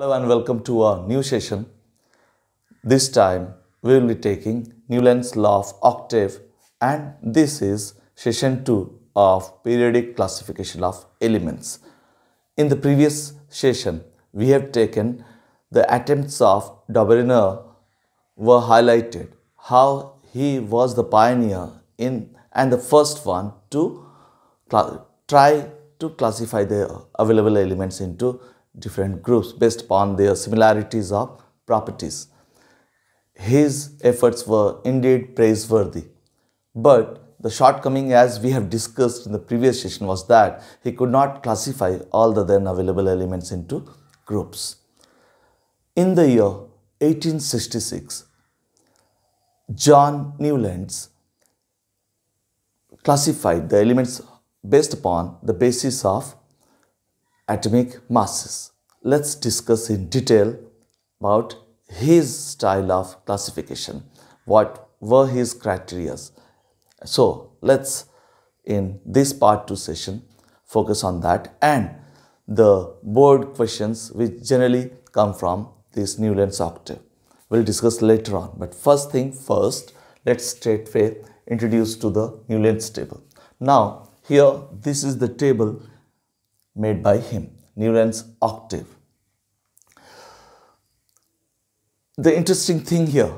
Hello and welcome to our new session. This time we will be taking Newland's law of octave and this is session 2 of periodic classification of elements. In the previous session we have taken the attempts of Dobryner were highlighted how he was the pioneer in and the first one to try to classify the available elements into different groups based upon their similarities of properties. His efforts were indeed praiseworthy, but the shortcoming as we have discussed in the previous session was that he could not classify all the then available elements into groups. In the year 1866, John Newlands classified the elements based upon the basis of atomic masses. Let's discuss in detail about his style of classification. What were his criteria? So let's in this part 2 session focus on that and the board questions which generally come from this Newlands octave. We'll discuss later on. But first thing first, let's straightway introduce to the Newlands table. Now here this is the table made by him, Newland's octave. The interesting thing here,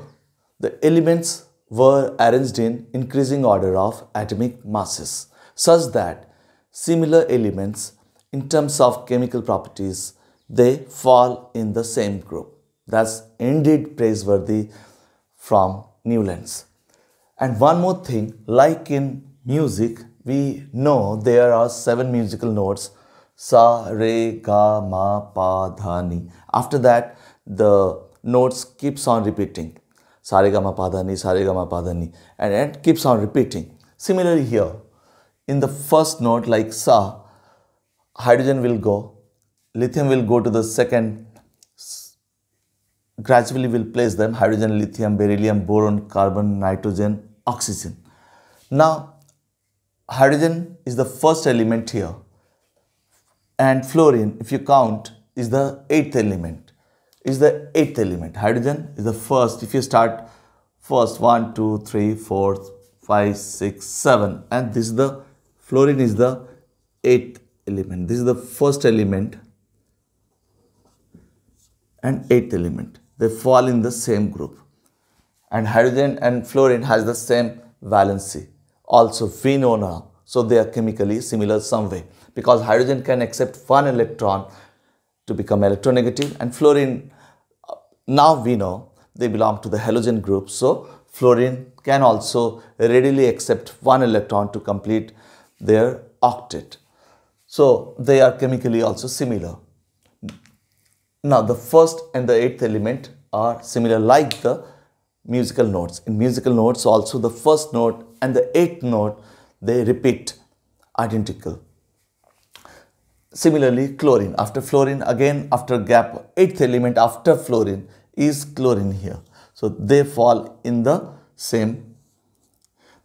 the elements were arranged in increasing order of atomic masses, such that similar elements in terms of chemical properties, they fall in the same group. That's indeed praiseworthy from Newlands. And one more thing, like in music, we know there are seven musical notes sa, re, ga, ma, pa, dha, ni. After that, the notes keeps on repeating. Sa, re, ga, ma, pa, dha, ni, sa, re, ga, ma, pa, dha, ni. And it keeps on repeating. Similarly here, in the first note like sa, hydrogen will go, lithium will go to the second gradually we'll place them hydrogen, lithium, beryllium, boron, carbon, nitrogen, oxygen. Now, hydrogen is the first element here and fluorine, if you count, is the eighth element. Is the eighth element. Hydrogen is the first. If you start first, one, two, three, four, five, six, seven, and this is the fluorine is the eighth element. This is the first element and eighth element. They fall in the same group. And hydrogen and fluorine has the same valency. Also, we So they are chemically similar some way because hydrogen can accept one electron to become electronegative and fluorine uh, now we know they belong to the halogen group so fluorine can also readily accept one electron to complete their octet. So they are chemically also similar. Now the first and the eighth element are similar like the musical notes. In musical notes also the first note and the eighth note they repeat identical. Similarly, chlorine. After fluorine, again after gap, eighth element after fluorine is chlorine here. So they fall in the same.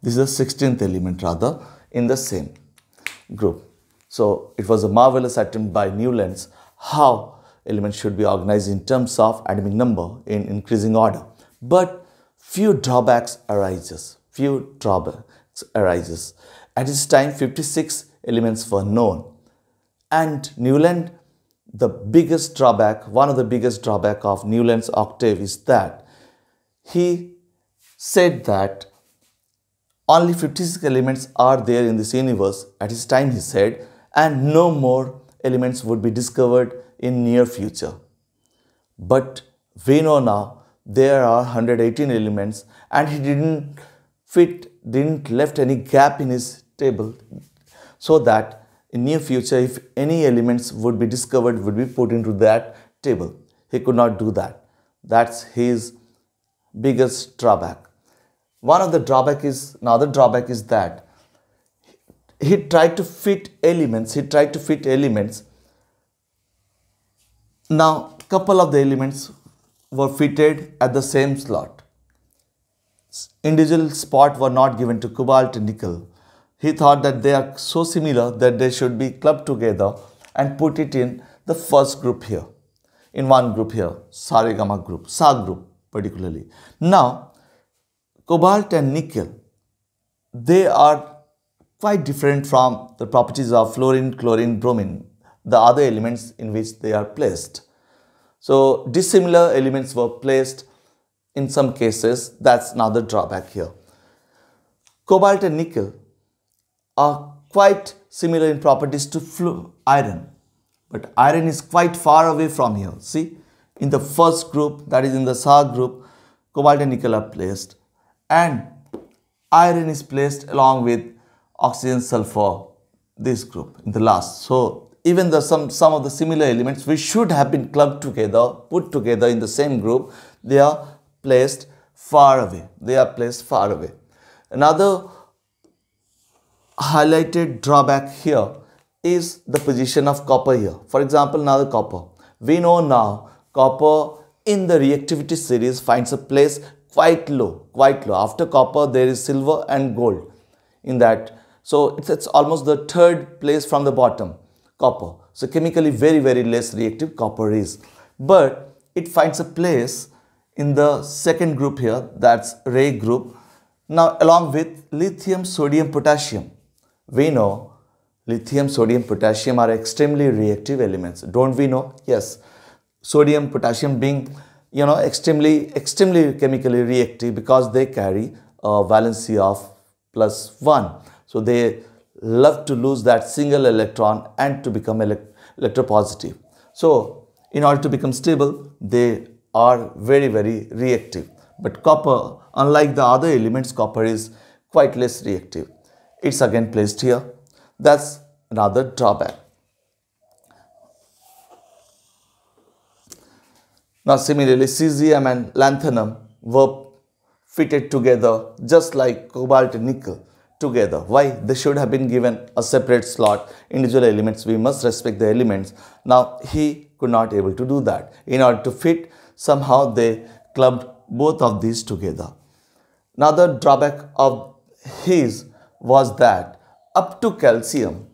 This is the 16th element rather in the same group. So it was a marvelous attempt by Newlands how elements should be organized in terms of atomic number in increasing order. But few drawbacks arises. Few drawbacks arises. At this time, 56 elements were known and Newland, the biggest drawback, one of the biggest drawback of Newland's octave is that he said that only 56 elements are there in this universe at his time he said and no more elements would be discovered in near future. But we know now there are 118 elements and he didn't fit didn't left any gap in his table so that in near future, if any elements would be discovered, would be put into that table. He could not do that. That's his biggest drawback. One of the drawback is, another drawback is that he tried to fit elements, he tried to fit elements. Now, couple of the elements were fitted at the same slot. Individual spot were not given to cobalt and nickel. He thought that they are so similar that they should be clubbed together and put it in the first group here, in one group here, Saregama group, Sa group particularly. Now, cobalt and nickel, they are quite different from the properties of fluorine, chlorine, bromine, the other elements in which they are placed. So, dissimilar elements were placed in some cases, that's another drawback here. Cobalt and nickel are quite similar in properties to iron. But iron is quite far away from here. See, in the first group, that is in the Sa group, cobalt and nickel are placed. And iron is placed along with oxygen sulfur, this group in the last. So even the some, some of the similar elements which should have been clubbed together, put together in the same group, they are placed far away. They are placed far away. Another highlighted drawback here is the position of copper here. For example, now the copper. We know now copper in the reactivity series finds a place quite low, quite low. After copper, there is silver and gold in that. So it's, it's almost the third place from the bottom, copper. So chemically very, very less reactive copper is. But it finds a place in the second group here, that's ray group. Now along with lithium, sodium, potassium we know lithium, sodium, potassium are extremely reactive elements. Don't we know? Yes. Sodium, potassium being, you know, extremely, extremely chemically reactive because they carry a valency of plus 1. So they love to lose that single electron and to become elect electropositive. So in order to become stable, they are very, very reactive. But copper, unlike the other elements, copper is quite less reactive it's again placed here. That's another drawback. Now similarly cesium and lanthanum were fitted together just like cobalt and nickel together. Why? They should have been given a separate slot, individual elements. We must respect the elements. Now he could not able to do that. In order to fit, somehow they clubbed both of these together. Another drawback of his was that up to calcium,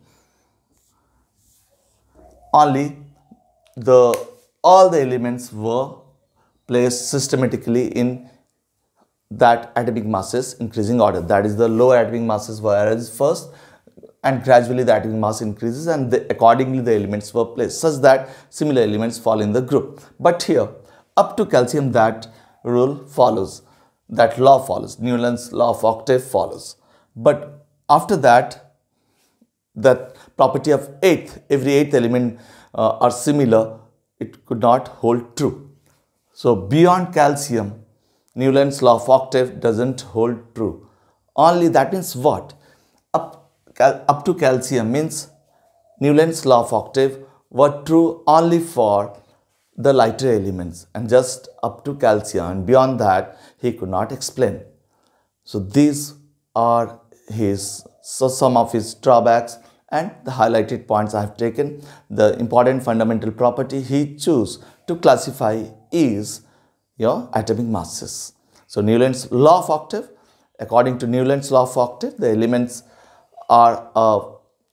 only the all the elements were placed systematically in that atomic masses increasing order. That is the lower atomic masses were arranged first and gradually the atomic mass increases and the, accordingly the elements were placed such that similar elements fall in the group. But here up to calcium that rule follows, that law follows, Newland's law of octave follows. But after that, that property of eighth, every eighth element uh, are similar, it could not hold true. So beyond calcium, Newland's law of octave doesn't hold true. Only that means what? Up, cal, up to calcium means Newland's law of octave were true only for the lighter elements and just up to calcium and beyond that he could not explain. So these are his so some of his drawbacks and the highlighted points I have taken. The important fundamental property he chose to classify is your atomic masses. So Newland's law of octave, according to Newland's law of octave, the elements are uh,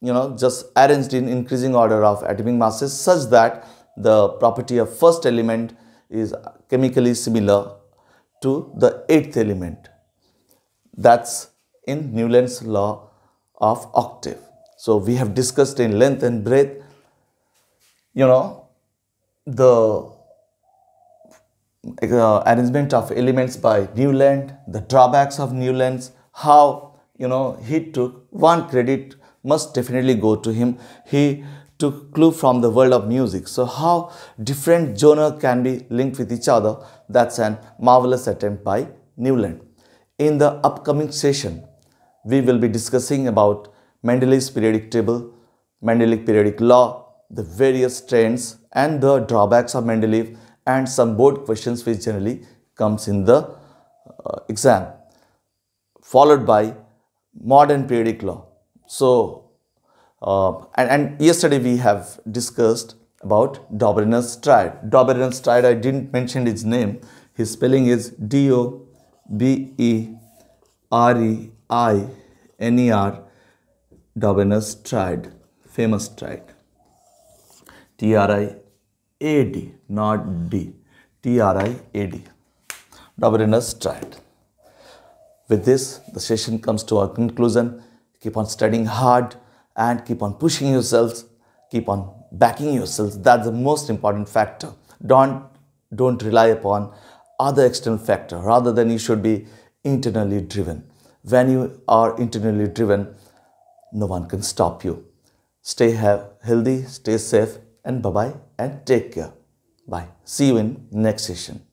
you know just arranged in increasing order of atomic masses such that the property of first element is chemically similar to the eighth element. That's in Newland's law of octave. So we have discussed in length and breadth, you know, the uh, arrangement of elements by Newland, the drawbacks of Newland's, how, you know, he took one credit must definitely go to him. He took clue from the world of music. So how different genres can be linked with each other, that's an marvelous attempt by Newland. In the upcoming session, we will be discussing about Mendeleev's periodic table, Mendeleev periodic law, the various trends and the drawbacks of Mendeleev and some board questions which generally comes in the uh, exam followed by modern periodic law. So uh, and, and yesterday we have discussed about Dobrinus Stride. Dobrinus Stride, I didn't mention his name. His spelling is D O B E R E I N E R Davenas triad, famous triad. T R I A D, not D. T R I A D. Davenas triad. With this, the session comes to a conclusion. Keep on studying hard and keep on pushing yourselves. Keep on backing yourselves. That's the most important factor. Don't don't rely upon other external factor rather than you should be internally driven when you are internally driven, no one can stop you. Stay healthy, stay safe, and bye bye and take care. Bye. See you in next session.